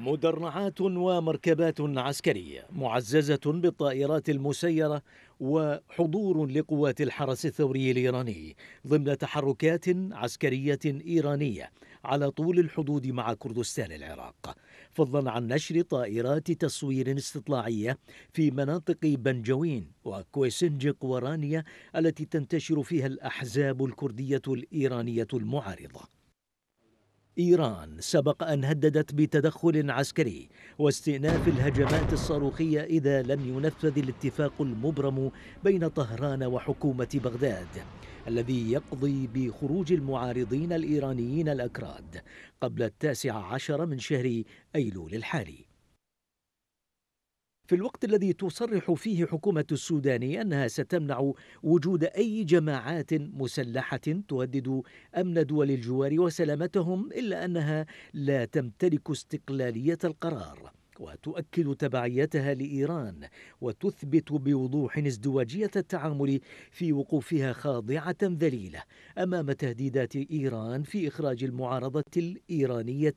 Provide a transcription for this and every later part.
مدرعات ومركبات عسكرية معززة بالطائرات المسيرة وحضور لقوات الحرس الثوري الإيراني ضمن تحركات عسكرية إيرانية على طول الحدود مع كردستان العراق فضلا عن نشر طائرات تصوير استطلاعية في مناطق بنجوين وكويسنجق ورانيا التي تنتشر فيها الأحزاب الكردية الإيرانية المعارضة إيران سبق أن هددت بتدخل عسكري واستئناف الهجمات الصاروخية إذا لم ينفذ الاتفاق المبرم بين طهران وحكومة بغداد الذي يقضي بخروج المعارضين الإيرانيين الأكراد قبل التاسع عشر من شهر أيلول الحالي في الوقت الذي تصرح فيه حكومة السودان أنها ستمنع وجود أي جماعات مسلحة تهدد أمن دول الجوار وسلامتهم إلا أنها لا تمتلك استقلالية القرار وتؤكد تبعيتها لايران وتثبت بوضوح ازدواجيه التعامل في وقوفها خاضعه ذليله امام تهديدات ايران في اخراج المعارضه الايرانيه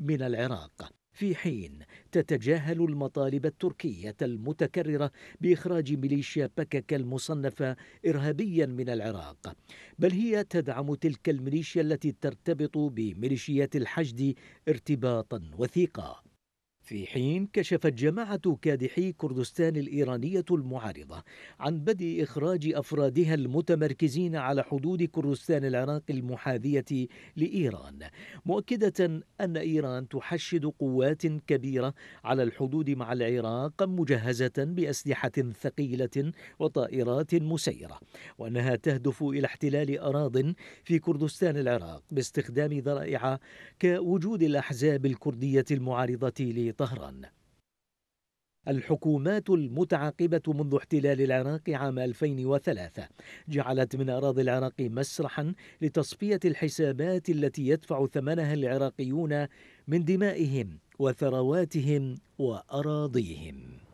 من العراق في حين تتجاهل المطالب التركية المتكررة بإخراج ميليشيا بكك المصنفة إرهابيا من العراق بل هي تدعم تلك الميليشيا التي ترتبط بميليشيات الحشد ارتباطا وثيقا في حين كشفت جماعة كادحي كردستان الإيرانية المعارضة عن بدء إخراج أفرادها المتمركزين على حدود كردستان العراق المحاذية لإيران مؤكدة أن إيران تحشد قوات كبيرة على الحدود مع العراق مجهزة بأسلحة ثقيلة وطائرات مسيرة وأنها تهدف إلى احتلال أراض في كردستان العراق باستخدام ذرائع كوجود الأحزاب الكردية المعارضة لطائرات طهران الحكومات المتعاقبة منذ احتلال العراق عام 2003 جعلت من أراضي العراق مسرحا لتصفية الحسابات التي يدفع ثمنها العراقيون من دمائهم وثرواتهم وأراضيهم